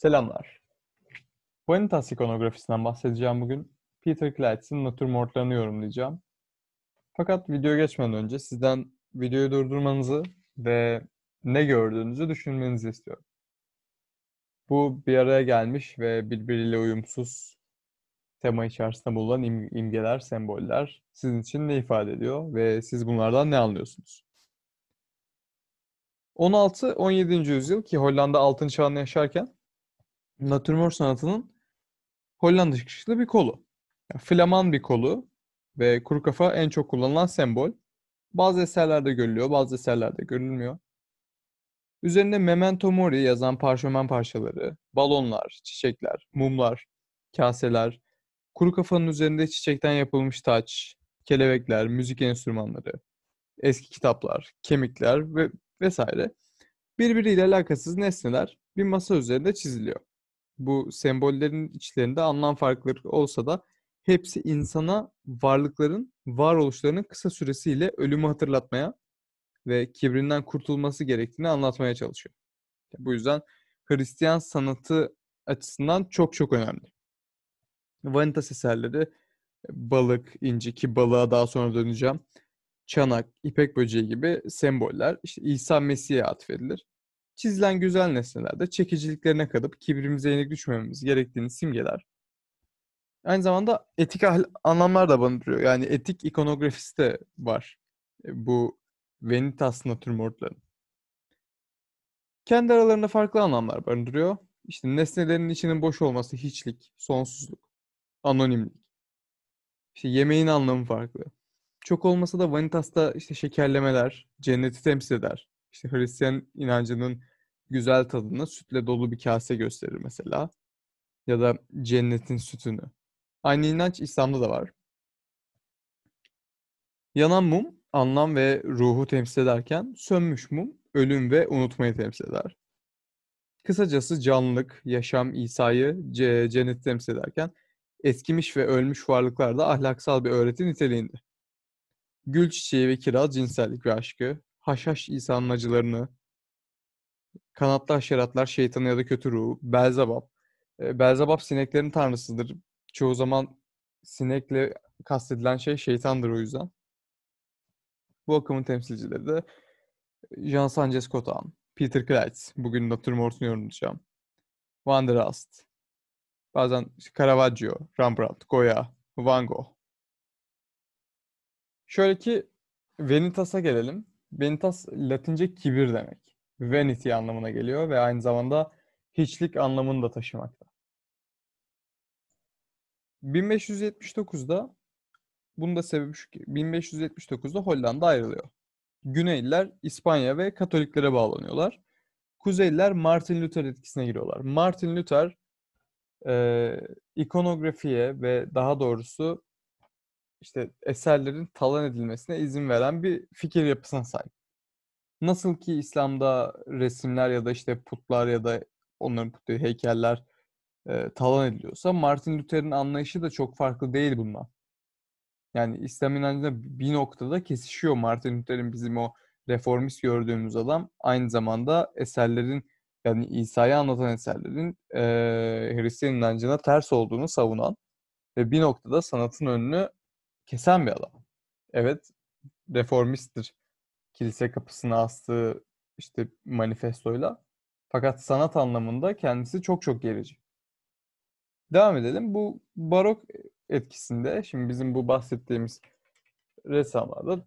Selamlar. Vanitas ikonografisinden bahsedeceğim bugün. Peter Kleitz'in natürmortlarını yorumlayacağım. Fakat video geçmeden önce sizden videoyu durdurmanızı ve ne gördüğünüzü düşünmenizi istiyorum. Bu bir araya gelmiş ve birbiriyle uyumsuz tema içerisinde bulunan im- imgeler, semboller sizin için ne ifade ediyor ve siz bunlardan ne anlıyorsunuz? 16-17. yüzyıl ki Hollanda altın çağını yaşarken Natürmort sanatının Hollanda çıkışlı bir kolu. Yani Flaman bir kolu ve kuru kafa en çok kullanılan sembol. Bazı eserlerde görülüyor, bazı eserlerde görülmüyor. Üzerinde Memento Mori yazan parşömen parçaları, balonlar, çiçekler, mumlar, kaseler, kuru kafanın üzerinde çiçekten yapılmış taç, kelebekler, müzik enstrümanları, eski kitaplar, kemikler ve vesaire birbiriyle alakasız nesneler bir masa üzerinde çiziliyor bu sembollerin içlerinde anlam farklılığı olsa da hepsi insana varlıkların varoluşlarının kısa süresiyle ölümü hatırlatmaya ve kibrinden kurtulması gerektiğini anlatmaya çalışıyor. Bu yüzden Hristiyan sanatı açısından çok çok önemli. Vanitas eserleri balık, inci ki balığa daha sonra döneceğim. Çanak, ipek böceği gibi semboller işte İsa Mesih'e atfedilir. Çizilen güzel nesnelerde çekiciliklerine kadıp kibrimize yenik düşmememiz gerektiğini simgeler. Aynı zamanda etik anlamlar da barındırıyor. Yani etik ikonografisi de var. E, bu Venitas natürmortların. Kendi aralarında farklı anlamlar barındırıyor. İşte nesnelerin içinin boş olması hiçlik, sonsuzluk, anonimlik. İşte yemeğin anlamı farklı. Çok olmasa da Vanitas'ta işte şekerlemeler cenneti temsil eder. İşte Hristiyan inancının güzel tadını sütle dolu bir kase gösterir mesela. Ya da cennetin sütünü. Aynı inanç İslam'da da var. Yanan mum anlam ve ruhu temsil ederken sönmüş mum ölüm ve unutmayı temsil eder. Kısacası canlılık, yaşam, İsa'yı cenneti temsil ederken eskimiş ve ölmüş varlıklar da ahlaksal bir öğreti niteliğinde. Gül çiçeği ve kiraz cinsellik ve aşkı, haşhaş İsa'nın acılarını, Kanatlı haşeratlar, şeytanı ya da kötü ruhu, Belzebab. Belzebab sineklerin tanrısıdır. Çoğu zaman sinekle kastedilen şey şeytandır o yüzden. Bu akımın temsilcileri de Jean Sanchez Cotan, Peter Kleitz, bugün Natürmort'unu yorumlayacağım. Van der Ast, bazen Caravaggio, Rembrandt, Goya, Van Gogh. Şöyle ki Venitas'a gelelim. Venitas Latince kibir demek vanity anlamına geliyor ve aynı zamanda hiçlik anlamını da taşımakta. 1579'da bunun da sebebi şu ki 1579'da Hollanda ayrılıyor. Güneyliler İspanya ve Katoliklere bağlanıyorlar. Kuzeyliler Martin Luther etkisine giriyorlar. Martin Luther e, ikonografiye ve daha doğrusu işte eserlerin talan edilmesine izin veren bir fikir yapısına sahip. Nasıl ki İslam'da resimler ya da işte putlar ya da onların putları heykeller e, talan ediliyorsa Martin Luther'in anlayışı da çok farklı değil bundan. Yani İslam inancında bir noktada kesişiyor Martin Luther'in bizim o reformist gördüğümüz adam aynı zamanda eserlerin yani İsa'yı anlatan eserlerin e, Hristiyan inancına ters olduğunu savunan ve bir noktada sanatın önünü kesen bir adam. Evet reformisttir kilise kapısına astığı işte manifestoyla. Fakat sanat anlamında kendisi çok çok gerici. Devam edelim. Bu barok etkisinde şimdi bizim bu bahsettiğimiz ressamlarda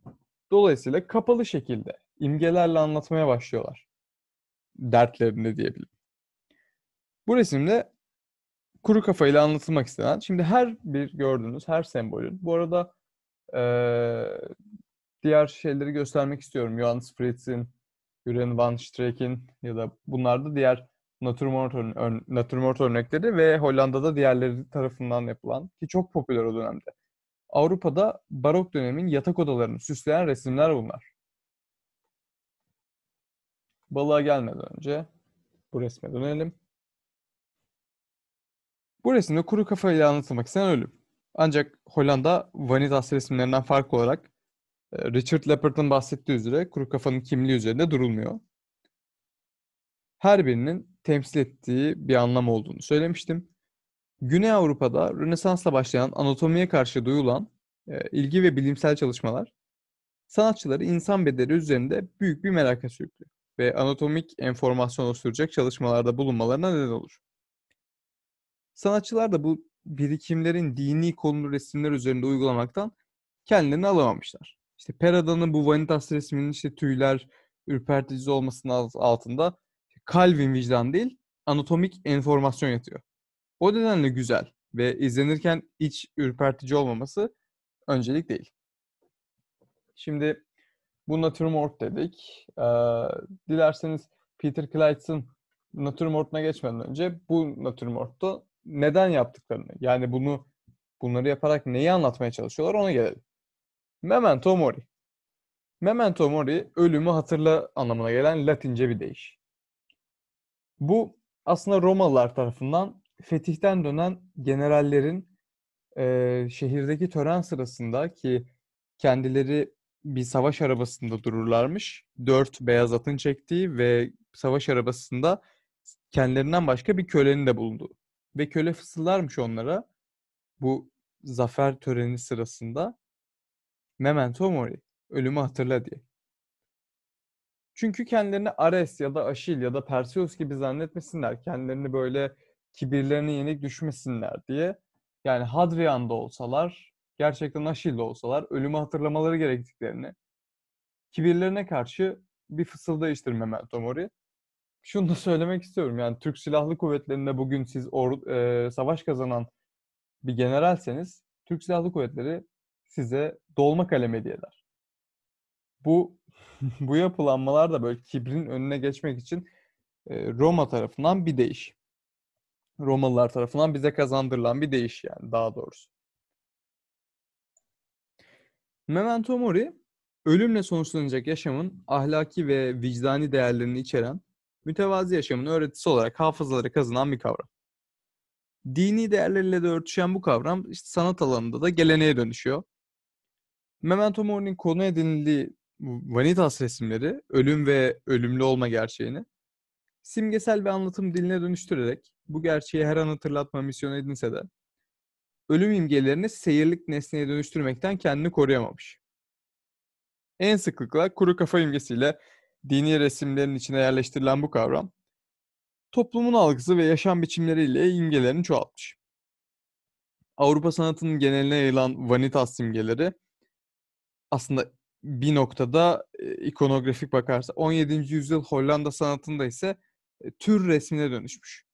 dolayısıyla kapalı şekilde imgelerle anlatmaya başlıyorlar. Dertlerini diyebilirim. Bu resimde kuru kafayla anlatılmak istenen. Şimdi her bir gördüğünüz her sembolün bu arada ee, diğer şeyleri göstermek istiyorum. Johannes Fritz'in, Jürgen van Streek'in ya da bunlar da diğer natürmort, ön, natürmort örnekleri ve Hollanda'da diğerleri tarafından yapılan ki çok popüler o dönemde. Avrupa'da barok dönemin yatak odalarını süsleyen resimler bunlar. Balığa gelmeden önce bu resme dönelim. Bu resimde kuru kafa ile anlatılmak istenen ölüm. Ancak Hollanda vanitas resimlerinden farklı olarak Richard Leppard'ın bahsettiği üzere kuru kafanın kimliği üzerinde durulmuyor. Her birinin temsil ettiği bir anlam olduğunu söylemiştim. Güney Avrupa'da Rönesans'la başlayan anatomiye karşı duyulan e, ilgi ve bilimsel çalışmalar sanatçıları insan bedeni üzerinde büyük bir meraka sürüklüyor ve anatomik enformasyon oluşturacak çalışmalarda bulunmalarına neden olur. Sanatçılar da bu birikimlerin dini konulu resimler üzerinde uygulamaktan kendilerini alamamışlar. İşte Perada'nın bu vanitas resminin işte tüyler ürpertici olmasının altında Calvin vicdan değil, anatomik enformasyon yatıyor. O nedenle güzel ve izlenirken iç ürpertici olmaması öncelik değil. Şimdi bu Natürmort dedik. Ee, dilerseniz Peter Clyde's'ın Natürmort'una geçmeden önce bu Natürmort'ta neden yaptıklarını yani bunu bunları yaparak neyi anlatmaya çalışıyorlar ona gelelim. Memento mori. Memento mori ölümü hatırla anlamına gelen Latince bir deyiş. Bu aslında Romalılar tarafından fetihten dönen generallerin e, şehirdeki tören sırasında ki kendileri bir savaş arabasında dururlarmış. Dört beyaz atın çektiği ve savaş arabasında kendilerinden başka bir kölenin de bulunduğu. Ve köle fısıldarmış onlara bu zafer töreni sırasında Memento mori, ölümü hatırla diye. Çünkü kendilerini Ares ya da Aşil ya da Perseus gibi zannetmesinler. Kendilerini böyle kibirlerine yenik düşmesinler diye. Yani Hadrian'da olsalar, gerçekten Aşil'de olsalar ölümü hatırlamaları gerektiklerini, kibirlerine karşı bir fısıldayıştır Memento Mori. Şunu da söylemek istiyorum. Yani Türk Silahlı Kuvvetleri'nde bugün siz or, e, savaş kazanan bir generalseniz, Türk Silahlı Kuvvetleri size dolma kalem hediye Bu bu yapılanmalar da böyle kibrin önüne geçmek için e, Roma tarafından bir değiş. Romalılar tarafından bize kazandırılan bir değiş yani daha doğrusu. Memento Mori, ölümle sonuçlanacak yaşamın ahlaki ve vicdani değerlerini içeren, mütevazi yaşamın öğretisi olarak hafızalara kazınan bir kavram. Dini değerlerle de örtüşen bu kavram işte sanat alanında da geleneğe dönüşüyor. Memento Mori'nin konu edinildiği Vanitas resimleri ölüm ve ölümlü olma gerçeğini simgesel ve anlatım diline dönüştürerek bu gerçeği her an hatırlatma misyonu edinse de ölüm imgelerini seyirlik nesneye dönüştürmekten kendini koruyamamış. En sıklıkla kuru kafa imgesiyle dini resimlerin içine yerleştirilen bu kavram toplumun algısı ve yaşam biçimleriyle imgelerini çoğaltmış. Avrupa sanatının geneline yayılan vanitas simgeleri aslında bir noktada ikonografik bakarsa 17. yüzyıl Hollanda sanatında ise e, tür resmine dönüşmüş.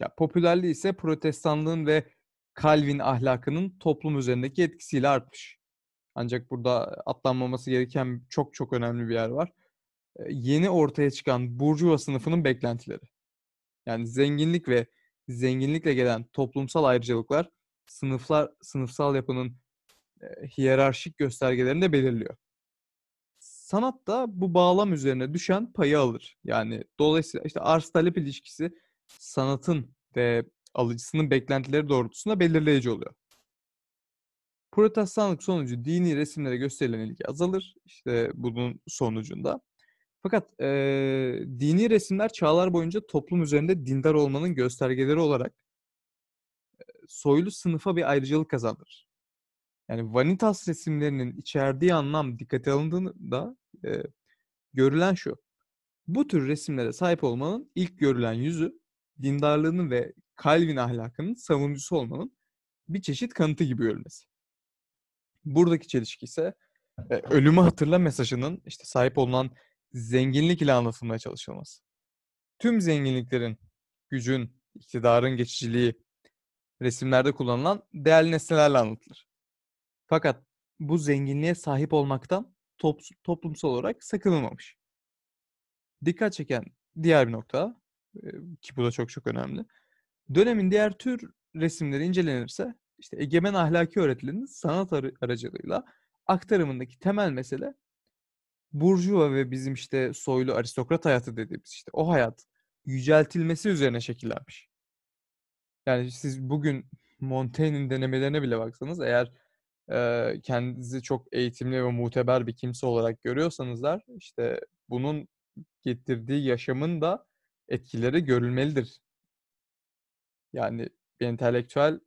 Ya popülerliği ise protestanlığın ve Calvin ahlakının toplum üzerindeki etkisiyle artmış. Ancak burada atlanmaması gereken çok çok önemli bir yer var. E, yeni ortaya çıkan burjuva sınıfının beklentileri. Yani zenginlik ve zenginlikle gelen toplumsal ayrıcalıklar sınıflar sınıfsal yapının hiyerarşik göstergelerini de belirliyor. Sanat da bu bağlam üzerine düşen payı alır. Yani dolayısıyla işte arz talep ilişkisi sanatın ve alıcısının beklentileri doğrultusunda belirleyici oluyor. Protestanlık sonucu dini resimlere gösterilen ilgi azalır. İşte bunun sonucunda. Fakat e, dini resimler çağlar boyunca toplum üzerinde dindar olmanın göstergeleri olarak e, soylu sınıfa bir ayrıcalık kazanır. Yani vanitas resimlerinin içerdiği anlam dikkate alındığında e, görülen şu. Bu tür resimlere sahip olmanın ilk görülen yüzü dindarlığının ve Calvin ahlakının savunucusu olmanın bir çeşit kanıtı gibi görülmesi. Buradaki çelişki ise e, ölümü hatırla mesajının işte sahip olunan zenginlik ile anlatılmaya çalışılması. Tüm zenginliklerin, gücün, iktidarın geçiciliği resimlerde kullanılan değerli nesnelerle anlatılır. Fakat bu zenginliğe sahip olmaktan top, toplumsal olarak sakınılmamış. Dikkat çeken diğer bir nokta ki bu da çok çok önemli. Dönemin diğer tür resimleri incelenirse işte egemen ahlaki öğretilerinin sanat ar- aracılığıyla aktarımındaki temel mesele burjuva ve bizim işte soylu aristokrat hayatı dediğimiz işte o hayat yüceltilmesi üzerine şekillenmiş. Yani siz bugün Montaigne'in denemelerine bile baksanız eğer kendinizi çok eğitimli ve muteber bir kimse olarak görüyorsanızlar işte bunun getirdiği yaşamın da etkileri görülmelidir. Yani bir entelektüel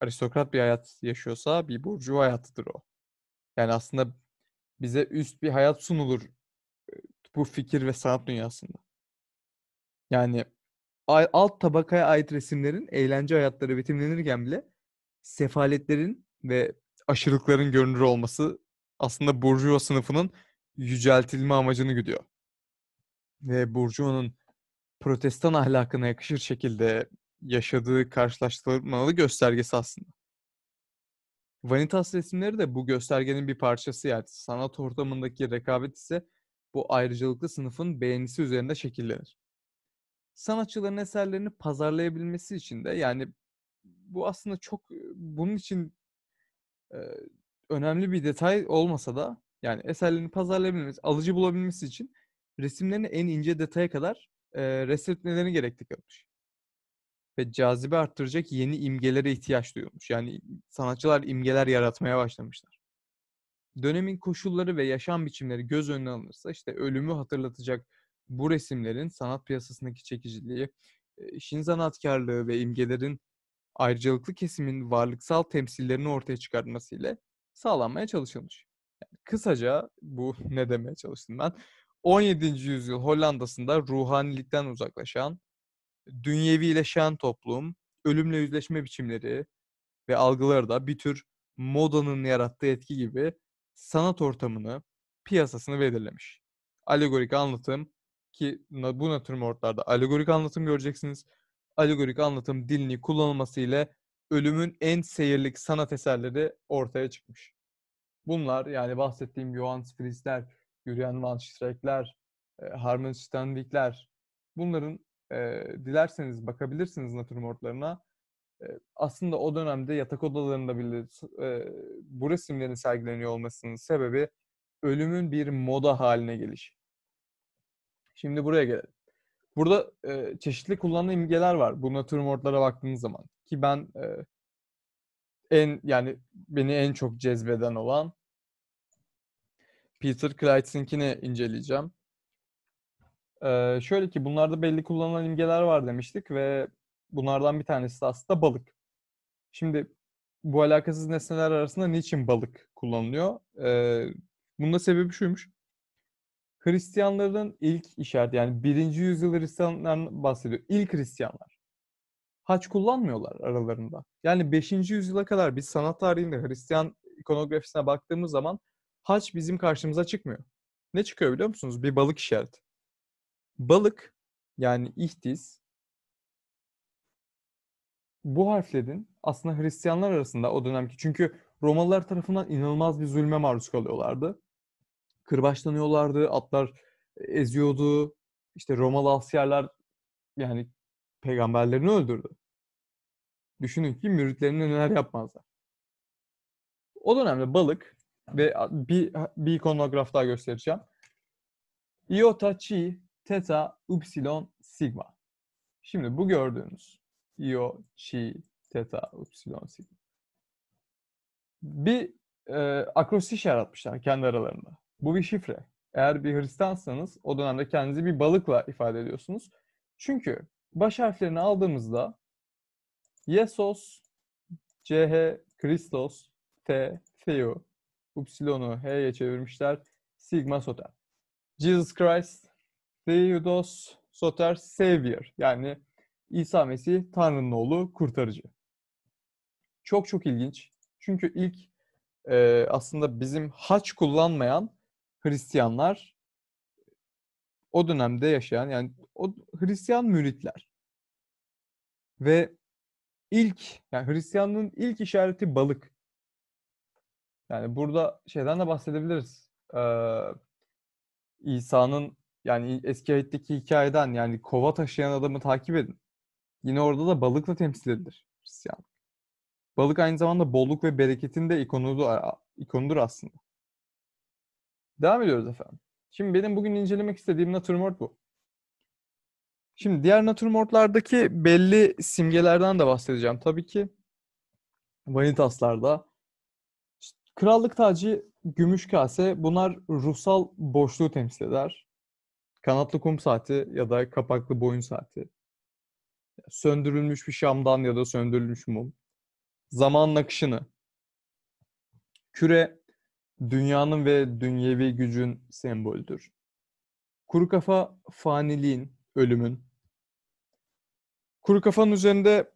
aristokrat bir hayat yaşıyorsa bir burcu hayatıdır o. Yani aslında bize üst bir hayat sunulur bu fikir ve sanat dünyasında. Yani alt tabakaya ait resimlerin eğlence hayatları betimlenirken bile sefaletlerin ve aşırılıkların görünür olması aslında Burjuva sınıfının yüceltilme amacını güdüyor. Ve Burjuva'nın protestan ahlakına yakışır şekilde yaşadığı karşılaştırmalı göstergesi aslında. Vanitas resimleri de bu göstergenin bir parçası yani sanat ortamındaki rekabet ise bu ayrıcalıklı sınıfın beğenisi üzerinde şekillenir. Sanatçıların eserlerini pazarlayabilmesi için de yani bu aslında çok bunun için önemli bir detay olmasa da yani eserlerini pazarlayabilmemiz, alıcı bulabilmesi için resimlerini en ince detaya kadar e, resmetmelerini gerekli görmüş. Ve cazibe arttıracak yeni imgelere ihtiyaç duyulmuş. Yani sanatçılar imgeler yaratmaya başlamışlar. Dönemin koşulları ve yaşam biçimleri göz önüne alınırsa işte ölümü hatırlatacak bu resimlerin sanat piyasasındaki çekiciliği, işin sanatkarlığı ve imgelerin ayrıcalıklı kesimin varlıksal temsillerini ortaya çıkarmasıyla sağlanmaya çalışılmış. Yani kısaca bu ne demeye çalıştım ben? 17. yüzyıl Hollanda'sında ruhanilikten uzaklaşan, dünyevileşen toplum, ölümle yüzleşme biçimleri ve algıları da bir tür modanın yarattığı etki gibi sanat ortamını, piyasasını belirlemiş. Alegorik anlatım ki bu natürmortlarda alegorik anlatım göreceksiniz alegorik anlatım dilini kullanılması ölümün en seyirlik sanat eserleri ortaya çıkmış. Bunlar yani bahsettiğim Johann Fries'ler, Julian van Streek'ler, e, Harman Stanwyck'ler bunların e, dilerseniz bakabilirsiniz natürmortlarına. E, aslında o dönemde yatak odalarında bile e, bu resimlerin sergileniyor olmasının sebebi ölümün bir moda haline geliş. Şimdi buraya gelelim. Burada e, çeşitli kullanılan imgeler var. Bu natürmortlara baktığınız zaman. Ki ben e, en yani beni en çok cezbeden olan Peter Kleitz'inkini inceleyeceğim. Ee, şöyle ki bunlarda belli kullanılan imgeler var demiştik ve bunlardan bir tanesi de aslında balık. Şimdi bu alakasız nesneler arasında niçin balık kullanılıyor? Ee, bunun da sebebi şuymuş. Hristiyanların ilk işareti yani birinci yüzyıl Hristiyanlardan bahsediyor. İlk Hristiyanlar. Haç kullanmıyorlar aralarında. Yani 5. yüzyıla kadar biz sanat tarihinde Hristiyan ikonografisine baktığımız zaman haç bizim karşımıza çıkmıyor. Ne çıkıyor biliyor musunuz? Bir balık işareti. Balık yani ihtiz bu harflerin aslında Hristiyanlar arasında o dönemki çünkü Romalılar tarafından inanılmaz bir zulme maruz kalıyorlardı kırbaçlanıyorlardı, atlar eziyordu. İşte Romalı askerler yani peygamberlerini öldürdü. Düşünün ki müritlerine neler yapmazlar. O dönemde balık ve bir, bir ikonograf daha göstereceğim. Iota, Chi, teta Upsilon, Sigma. Şimdi bu gördüğünüz Io, Chi, teta Upsilon, Sigma. Bir e, akrostiş şey yaratmışlar kendi aralarında. Bu bir şifre. Eğer bir Hristiyansanız o dönemde kendinizi bir balıkla ifade ediyorsunuz. Çünkü baş harflerini aldığımızda Yesos, CH, Kristos, T, Theo, Upsilon'u H'ye çevirmişler. Sigma Soter. Jesus Christ, Theodos, Soter, Savior. Yani İsa Mesih Tanrı'nın oğlu, kurtarıcı. Çok çok ilginç. Çünkü ilk e, aslında bizim haç kullanmayan Hristiyanlar o dönemde yaşayan yani o Hristiyan müritler. Ve ilk yani Hristiyanlığın ilk işareti balık. Yani burada şeyden de bahsedebiliriz. Ee, İsa'nın yani eski ayetteki hikayeden yani kova taşıyan adamı takip edin. Yine orada da balıkla temsil edilir Hristiyan. Balık aynı zamanda bolluk ve bereketin de ikonudur, ikonudur aslında. Devam ediyoruz efendim. Şimdi benim bugün incelemek istediğim natürmort bu. Şimdi diğer natürmortlardaki belli simgelerden de bahsedeceğim. Tabii ki vanitaslarda işte krallık tacı, gümüş kase bunlar ruhsal boşluğu temsil eder. Kanatlı kum saati ya da kapaklı boyun saati. Söndürülmüş bir şamdan ya da söndürülmüş mum. Zaman akışını. Küre dünyanın ve dünyevi gücün sembolüdür. Kuru kafa faniliğin, ölümün. Kuru kafanın üzerinde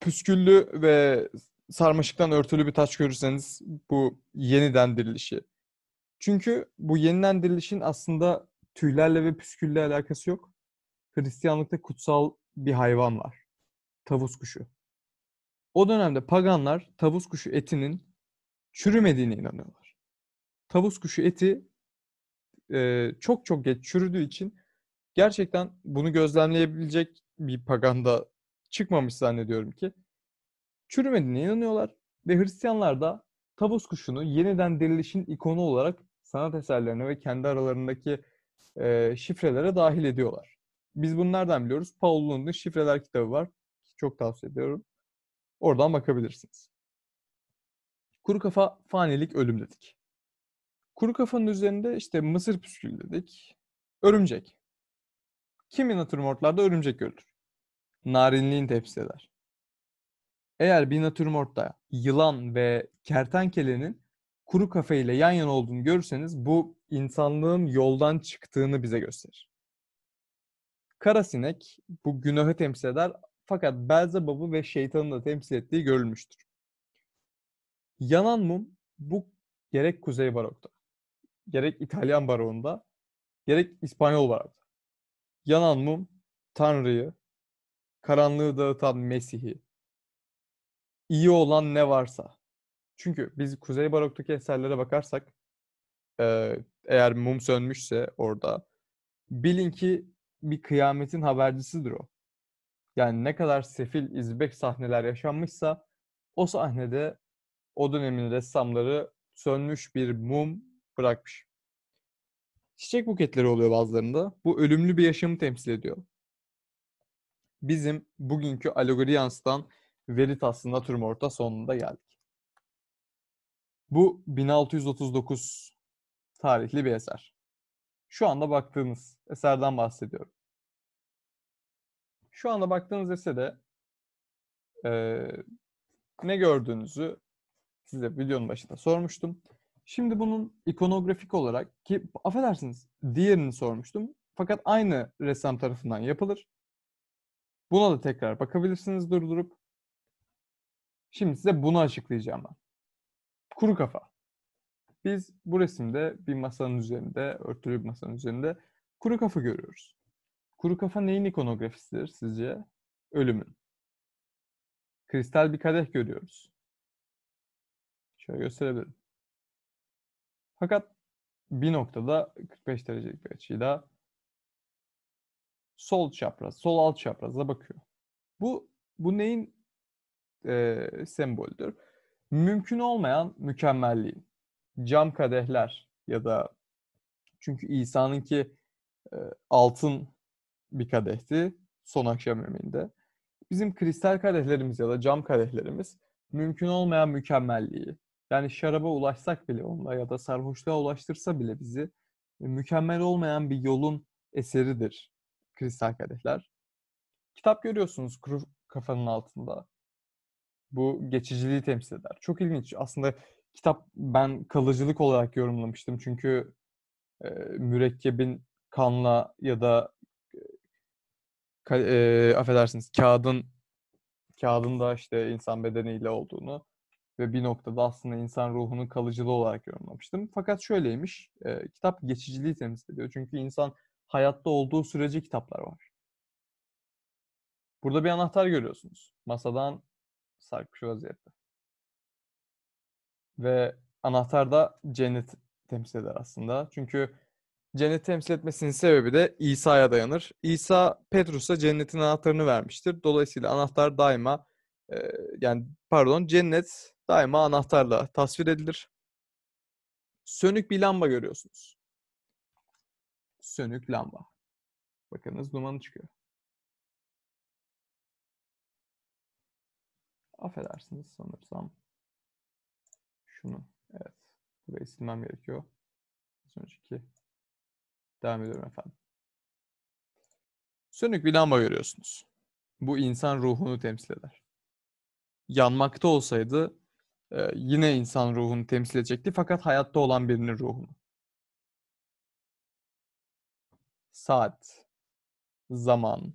püsküllü ve sarmaşıktan örtülü bir taç görürseniz bu yeniden dirilişi. Çünkü bu yeniden dirilişin aslında tüylerle ve püskülle alakası yok. Hristiyanlıkta kutsal bir hayvan var. Tavus kuşu. O dönemde paganlar tavus kuşu etinin çürümediğine inanıyorlar tavus kuşu eti e, çok çok geç çürüdüğü için gerçekten bunu gözlemleyebilecek bir paganda çıkmamış zannediyorum ki. Çürümediğine inanıyorlar ve Hristiyanlar da tavus kuşunu yeniden dirilişin ikonu olarak sanat eserlerine ve kendi aralarındaki e, şifrelere dahil ediyorlar. Biz bunlardan biliyoruz? Paul Lund'un Şifreler kitabı var. Çok tavsiye ediyorum. Oradan bakabilirsiniz. Kuru kafa fanilik ölüm dedik. Kuru kafanın üzerinde işte mısır püskülü dedik. Örümcek. Kimi natürmortlarda örümcek öldür. Narinliğin temsil eder. Eğer bir natürmortta yılan ve kertenkelenin kuru kafe ile yan yana olduğunu görürseniz bu insanlığın yoldan çıktığını bize gösterir. Kara sinek bu günahı temsil eder fakat Belzebab'ı ve şeytanı da temsil ettiği görülmüştür. Yanan mum bu gerek Kuzey Barok'ta gerek İtalyan baronunda gerek İspanyol vardı. Yanan mum Tanrı'yı, karanlığı dağıtan Mesih'i, iyi olan ne varsa. Çünkü biz Kuzey Barok'taki eserlere bakarsak eğer mum sönmüşse orada bilin ki bir kıyametin habercisidir o. Yani ne kadar sefil, izbek sahneler yaşanmışsa o sahnede o dönemin ressamları sönmüş bir mum bırakmış. Çiçek buketleri oluyor bazılarında. Bu ölümlü bir yaşamı temsil ediyor. Bizim bugünkü alegori yansıtan Veritas'ın natürmorta sonunda geldik. Bu 1639 tarihli bir eser. Şu anda baktığınız eserden bahsediyorum. Şu anda baktığınız eserde e, ne gördüğünüzü size videonun başında sormuştum. Şimdi bunun ikonografik olarak ki affedersiniz diğerini sormuştum. Fakat aynı ressam tarafından yapılır. Buna da tekrar bakabilirsiniz durdurup. Şimdi size bunu açıklayacağım ben. Kuru kafa. Biz bu resimde bir masanın üzerinde, örtülü bir masanın üzerinde kuru kafa görüyoruz. Kuru kafa neyin ikonografisidir sizce? Ölümün. Kristal bir kadeh görüyoruz. Şöyle gösterebilirim. Fakat bir noktada 45 derecelik bir açıyla sol çapraz, sol alt çapraza bakıyor. Bu bu neyin e, sembolüdür? Mümkün olmayan mükemmelliğin. Cam kadehler ya da çünkü İsa'nınki e, altın bir kadehti son akşam yemeğinde. Bizim kristal kadehlerimiz ya da cam kadehlerimiz mümkün olmayan mükemmelliği, yani şaraba ulaşsak bile onunla ya da sarhoşluğa ulaştırsa bile bizi mükemmel olmayan bir yolun eseridir kristal kadehler. Kitap görüyorsunuz kuru kafanın altında. Bu geçiciliği temsil eder. Çok ilginç. Aslında kitap ben kalıcılık olarak yorumlamıştım. Çünkü e, mürekkebin kanla ya da e, affedersiniz kağıdın kağıdın da işte insan bedeniyle olduğunu ve bir noktada aslında insan ruhunun kalıcılığı olarak yorumlamıştım. Fakat şöyleymiş, e, kitap geçiciliği temsil ediyor. Çünkü insan hayatta olduğu sürece kitaplar var. Burada bir anahtar görüyorsunuz. Masadan sarkmış vaziyette. Ve anahtar da cennet temsil eder aslında. Çünkü cennet temsil etmesinin sebebi de İsa'ya dayanır. İsa Petrus'a cennetin anahtarını vermiştir. Dolayısıyla anahtar daima e, yani pardon cennet daima anahtarla tasvir edilir. Sönük bir lamba görüyorsunuz. Sönük lamba. Bakınız dumanı çıkıyor. Affedersiniz sanırsam. Şunu. Evet. Burayı silmem gerekiyor. Az Devam ediyorum efendim. Sönük bir lamba görüyorsunuz. Bu insan ruhunu temsil eder. Yanmakta olsaydı ee, yine insan ruhunu temsil edecekti fakat hayatta olan birinin ruhunu. Saat, zaman,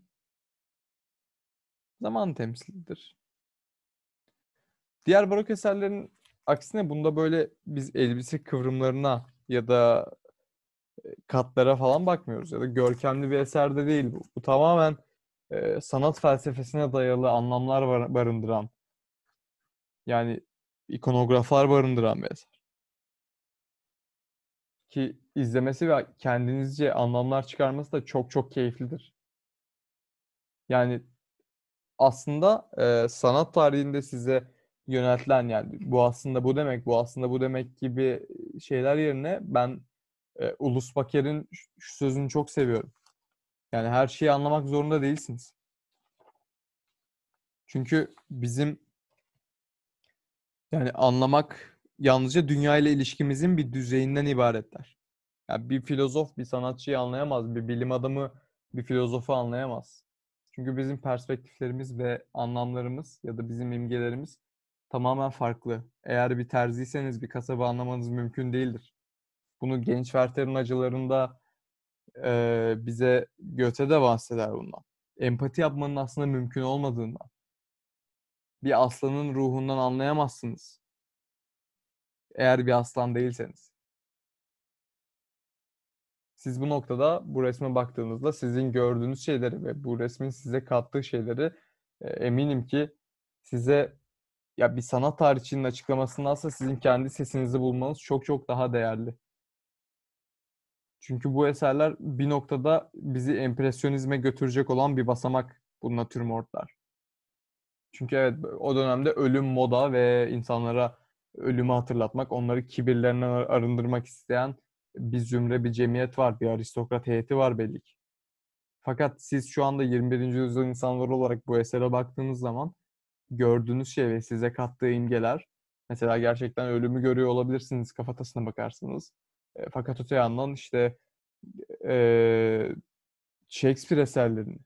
zaman temsilidir. Diğer barok eserlerin aksine bunda böyle biz elbise kıvrımlarına ya da katlara falan bakmıyoruz ya da görkemli bir eserde değil bu. Bu tamamen e, sanat felsefesine dayalı anlamlar barındıran yani ikonograflar barındıran bir eser. Ki izlemesi ve kendinizce anlamlar çıkarması da çok çok keyiflidir. Yani aslında e, sanat tarihinde size yöneltilen yani bu aslında bu demek, bu aslında bu demek gibi şeyler yerine ben e, Ulus Baker'in şu sözünü çok seviyorum. Yani her şeyi anlamak zorunda değilsiniz. Çünkü bizim yani anlamak yalnızca dünya ile ilişkimizin bir düzeyinden ibaretler. Yani bir filozof bir sanatçıyı anlayamaz, bir bilim adamı bir filozofu anlayamaz. Çünkü bizim perspektiflerimiz ve anlamlarımız ya da bizim imgelerimiz tamamen farklı. Eğer bir terziyseniz bir kasabı anlamanız mümkün değildir. Bunu genç Werther'in acılarında e, bize Göte de bahseder bundan. Empati yapmanın aslında mümkün olmadığından bir aslanın ruhundan anlayamazsınız. Eğer bir aslan değilseniz. Siz bu noktada bu resme baktığınızda sizin gördüğünüz şeyleri ve bu resmin size kattığı şeyleri e, eminim ki size ya bir sanat tarihçinin açıklamasındansa sizin kendi sesinizi bulmanız çok çok daha değerli. Çünkü bu eserler bir noktada bizi empresyonizme götürecek olan bir basamak bu natürmortlar. Çünkü evet o dönemde ölüm moda ve insanlara ölümü hatırlatmak, onları kibirlerinden arındırmak isteyen bir zümre, bir cemiyet var, bir aristokrat heyeti var belli ki. Fakat siz şu anda 21. yüzyıl insanları olarak bu esere baktığınız zaman gördüğünüz şey ve size kattığı imgeler, mesela gerçekten ölümü görüyor olabilirsiniz, kafatasına bakarsınız. E, fakat öte yandan işte e, Shakespeare eserlerini,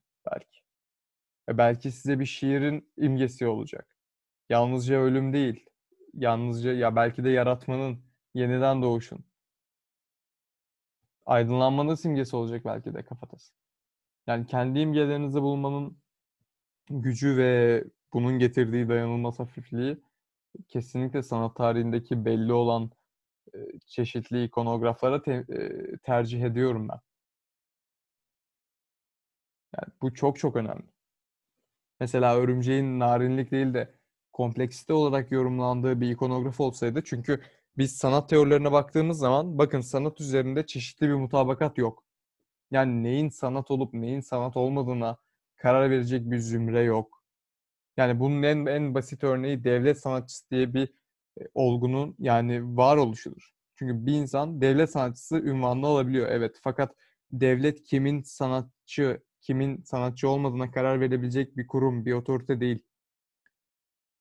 e, belki size bir şiirin imgesi olacak. Yalnızca ölüm değil, yalnızca ya belki de yaratmanın, yeniden doğuşun. Aydınlanmanın simgesi olacak belki de kafatası. Yani kendi imgelerinizi bulmanın gücü ve bunun getirdiği dayanılmaz hafifliği kesinlikle sanat tarihindeki belli olan e, çeşitli ikonograflara te- e, tercih ediyorum ben. Yani bu çok çok önemli mesela örümceğin narinlik değil de kompleksite olarak yorumlandığı bir ikonografi olsaydı çünkü biz sanat teorilerine baktığımız zaman bakın sanat üzerinde çeşitli bir mutabakat yok. Yani neyin sanat olup neyin sanat olmadığına karar verecek bir zümre yok. Yani bunun en en basit örneği devlet sanatçısı diye bir e, olgunun yani varoluşudur. Çünkü bir insan devlet sanatçısı ünvanını alabiliyor evet fakat devlet kimin sanatçı kimin sanatçı olmadığına karar verebilecek bir kurum, bir otorite değil.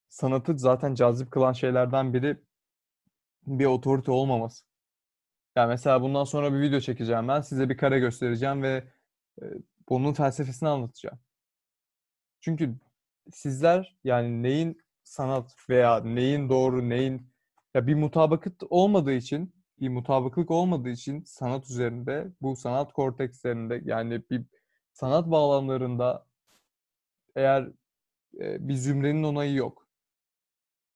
Sanatı zaten cazip kılan şeylerden biri bir otorite olmaması. Yani mesela bundan sonra bir video çekeceğim ben. Size bir kare göstereceğim ve e, bunun felsefesini anlatacağım. Çünkü sizler yani neyin sanat veya neyin doğru, neyin ya bir mutabakat olmadığı için, bir mutabaklık olmadığı için sanat üzerinde, bu sanat kortekslerinde yani bir sanat bağlamlarında eğer e, bir zümrenin onayı yok.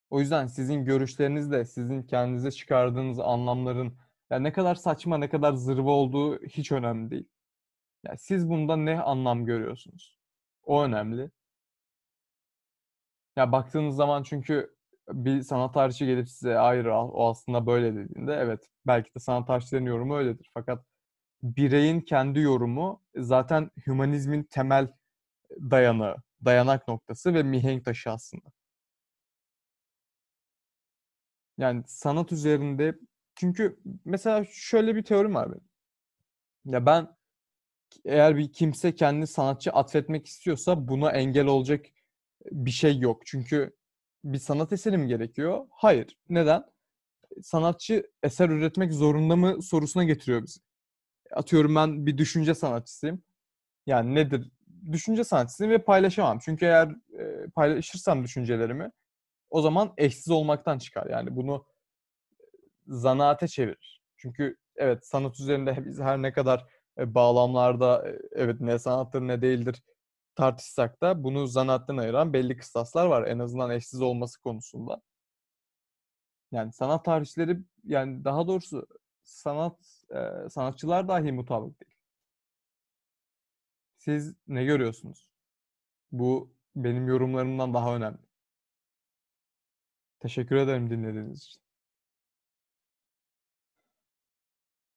O yüzden sizin görüşlerinizle sizin kendinize çıkardığınız anlamların yani ne kadar saçma ne kadar zırva olduğu hiç önemli değil. Yani siz bunda ne anlam görüyorsunuz? O önemli. Ya baktığınız zaman çünkü bir sanat tarihçi gelip size hayır o aslında böyle dediğinde evet belki de sanat tarihçilerin yorumu öyledir. Fakat bireyin kendi yorumu e, zaten hümanizmin temel e, dayanağı, dayanak noktası ve mihenk taşı aslında. Yani sanat üzerinde çünkü mesela şöyle bir teorim var benim. Ya ben eğer bir kimse kendini sanatçı atfetmek istiyorsa buna engel olacak e, bir şey yok. Çünkü bir sanat eseri mi gerekiyor? Hayır. Neden? Sanatçı eser üretmek zorunda mı sorusuna getiriyor bizi atıyorum ben bir düşünce sanatçısıyım. Yani nedir? Düşünce sanatçısıyım ve paylaşamam. Çünkü eğer e, paylaşırsam düşüncelerimi o zaman eşsiz olmaktan çıkar. Yani bunu e, zanaate çevirir. Çünkü evet sanat üzerinde biz her ne kadar e, bağlamlarda evet ne sanattır ne değildir tartışsak da bunu zanaattan ayıran belli kıstaslar var. En azından eşsiz olması konusunda. Yani sanat tarihçileri yani daha doğrusu sanat e, sanatçılar dahi mutabık değil. Siz ne görüyorsunuz? Bu benim yorumlarımdan daha önemli. Teşekkür ederim dinlediğiniz için.